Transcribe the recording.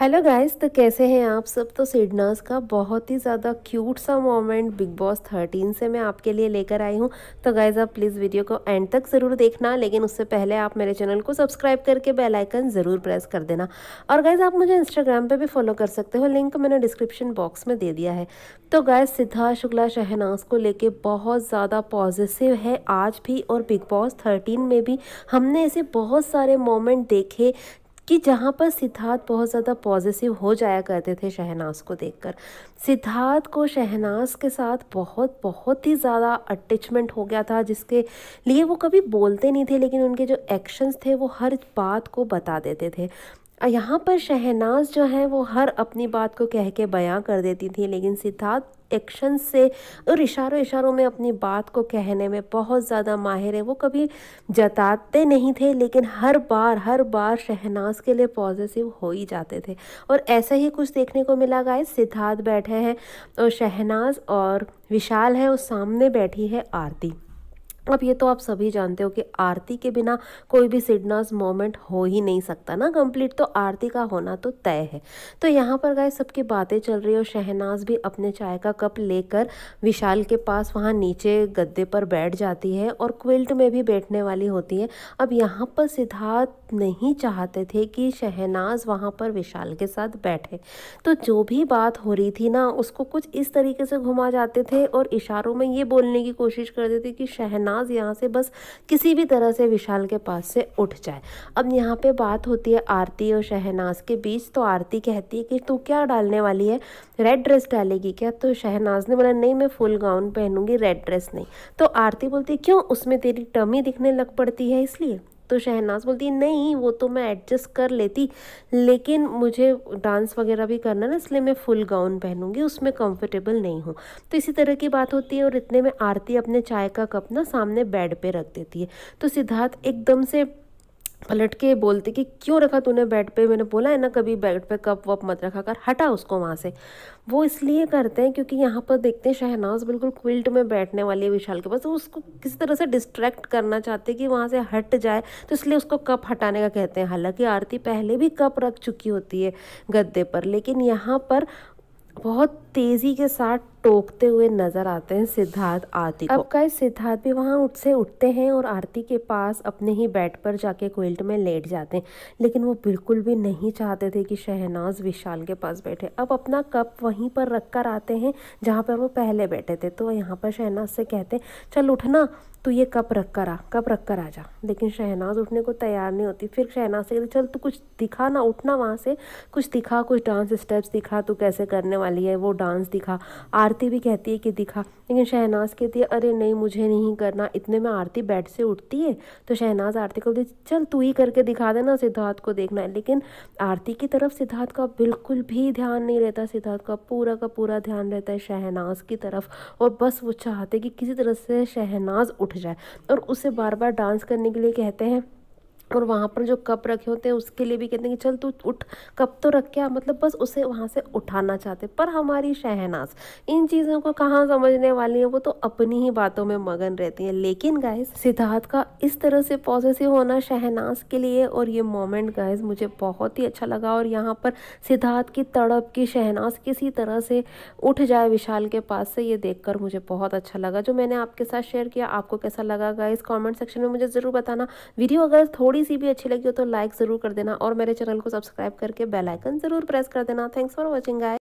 hello guys तो कैसे हैं आप सब तो सिडनास का बहुत ही ज़्यादा क्यूट सा मोमेंट बिग बॉस थर्टीन से मैं आपके लिए लेकर आई हूं तो गाइस आप प्लीज़ वीडियो को एंड तक ज़रूर देखना लेकिन उससे पहले आप मेरे चैनल को सब्सक्राइब करके बेल आइकन ज़रूर प्रेस कर देना और गाइस आप मुझे इंस्टाग्राम पे भी फॉलो कर सकते हो लिंक मैंने डिस्क्रिप्शन बॉक्स में दे दिया है तो गाइस सिद्धार्थ शुक्ला शहनाज को लेके बहुत ज़्यादा पॉजिटिव है आज भी और बिग बॉस थर्टीन में भी हमने ऐसे बहुत सारे मोमेंट देखे कि जहाँ पर सिद्धार्थ बहुत ज़्यादा पॉजिटिव हो जाया करते थे शहनाज को देखकर सिद्धार्थ को शहनाज के साथ बहुत बहुत ही ज़्यादा अटैचमेंट हो गया था जिसके लिए वो कभी बोलते नहीं थे लेकिन उनके जो एक्शंस थे वो हर बात को बता देते थे यहाँ पर शहनाज जो है वो हर अपनी बात को कह के बयां कर देती थी लेकिन सिद्धार्थ एक्शन से और इशारों इशारों में अपनी बात को कहने में बहुत ज़्यादा माहिर है वो कभी जताते नहीं थे लेकिन हर बार हर बार शहनाज के लिए पॉजिटिव हो ही जाते थे और ऐसा ही कुछ देखने को मिला गाय सिद्धार्थ बैठे हैं और शहनाज और विशाल है और सामने बैठी है आरती अब ये तो आप सभी जानते हो कि आरती के बिना कोई भी सिडनास मोमेंट हो ही नहीं सकता ना कंप्लीट तो आरती का होना तो तय है तो यहाँ पर गाय सबकी बातें चल रही है और शहनाज भी अपने चाय का कप लेकर विशाल के पास वहाँ नीचे गद्दे पर बैठ जाती है और क्विल्ट में भी बैठने वाली होती है अब यहाँ पर सिद्धार्थ नहीं चाहते थे कि शहनाज वहाँ पर विशाल के साथ बैठे तो जो भी बात हो रही थी ना उसको कुछ इस तरीके से घुमा जाते थे और इशारों में ये बोलने की कोशिश करते थे कि शहनाज नाज यहाँ से बस किसी भी तरह से विशाल के पास से उठ जाए अब यहाँ पे बात होती है आरती और शहनाज के बीच तो आरती कहती है कि तू क्या डालने वाली है रेड ड्रेस डालेगी क्या तो शहनाज ने बोला नहीं मैं फुल गाउन पहनूंगी रेड ड्रेस नहीं तो आरती बोलती क्यों उसमें तेरी टमी दिखने लग पड़ती है इसलिए तो शहनाज बोलती नहीं वो तो मैं एडजस्ट कर लेती लेकिन मुझे डांस वगैरह भी करना ना इसलिए मैं फुल गाउन पहनूंगी उसमें कंफर्टेबल नहीं हूँ तो इसी तरह की बात होती है और इतने में आरती अपने चाय का कप ना सामने बेड पे रख देती है तो सिद्धार्थ एकदम से पलट के बोलते कि क्यों रखा तूने बेड पे मैंने बोला है ना कभी बेड पे कप वप मत रखा कर हटा उसको वहाँ से वो इसलिए करते हैं क्योंकि यहाँ पर देखते हैं शहनाज बिल्कुल क्विल्ट में बैठने वाली है विशाल के पास तो उसको किसी तरह से डिस्ट्रैक्ट करना चाहते कि वहाँ से हट जाए तो इसलिए उसको कप हटाने का कहते हैं हालांकि आरती पहले भी कप रख चुकी होती है गद्दे पर लेकिन यहाँ पर बहुत तेज़ी के साथ टोकते हुए नजर आते हैं सिद्धार्थ आरती अब कई सिद्धार्थ भी वहाँ उठ से उठते हैं और आरती के पास अपने ही बेड पर जाके क्विल्ट में लेट जाते हैं लेकिन वो बिल्कुल भी नहीं चाहते थे कि शहनाज विशाल के पास बैठे अब अपना कप वहीं पर रख कर आते हैं जहाँ पर वो पहले बैठे थे तो यहाँ पर शहनाज से कहते चल उठना तो ये कप रख कर आ कप रख कर आ जा लेकिन शहनाज उठने को तैयार नहीं होती फिर शहनाज से चल तू कुछ दिखा ना उठना वहाँ से कुछ दिखा कुछ डांस स्टेप्स दिखा तू कैसे करने वाली है वो डांस दिखा आर आरती भी कहती है कि दिखा लेकिन शहनाज कहती है अरे नहीं मुझे नहीं करना इतने में आरती बेड से उठती है तो शहनाज आरती को बोलती चल तू ही करके दिखा देना सिद्धार्थ को देखना है लेकिन आरती की तरफ सिद्धार्थ का बिल्कुल भी ध्यान नहीं रहता सिद्धार्थ का पूरा का पूरा ध्यान रहता है शहनाज की तरफ और बस वो चाहते कि किसी तरह से शहनाज उठ जाए और उसे बार बार डांस करने के लिए कहते हैं और वहाँ पर जो कप रखे होते हैं उसके लिए भी कहते हैं कि चल तू उठ कप तो रख क्या मतलब बस उसे वहाँ से उठाना चाहते पर हमारी शहनाज इन चीज़ों को कहाँ समझने वाली है वो तो अपनी ही बातों में मगन रहती है लेकिन गाइस सिद्धार्थ का इस तरह से पॉजिटिव होना शहनाज के लिए और ये मोमेंट गाइस मुझे बहुत ही अच्छा लगा और यहाँ पर सिद्धार्थ की तड़प की शहनाज किसी तरह से उठ जाए विशाल के पास से ये देख मुझे बहुत अच्छा लगा जो मैंने आपके साथ शेयर किया आपको कैसा लगा गाइस कॉमेंट सेक्शन में मुझे ज़रूर बताना वीडियो अगर थोड़ी थोड़ी सी भी अच्छी लगी हो तो लाइक ज़रूर कर देना और मेरे चैनल को सब्सक्राइब करके बेलाइकन ज़रूर प्रेस कर देना थैंक्स फॉर वॉचिंग गाय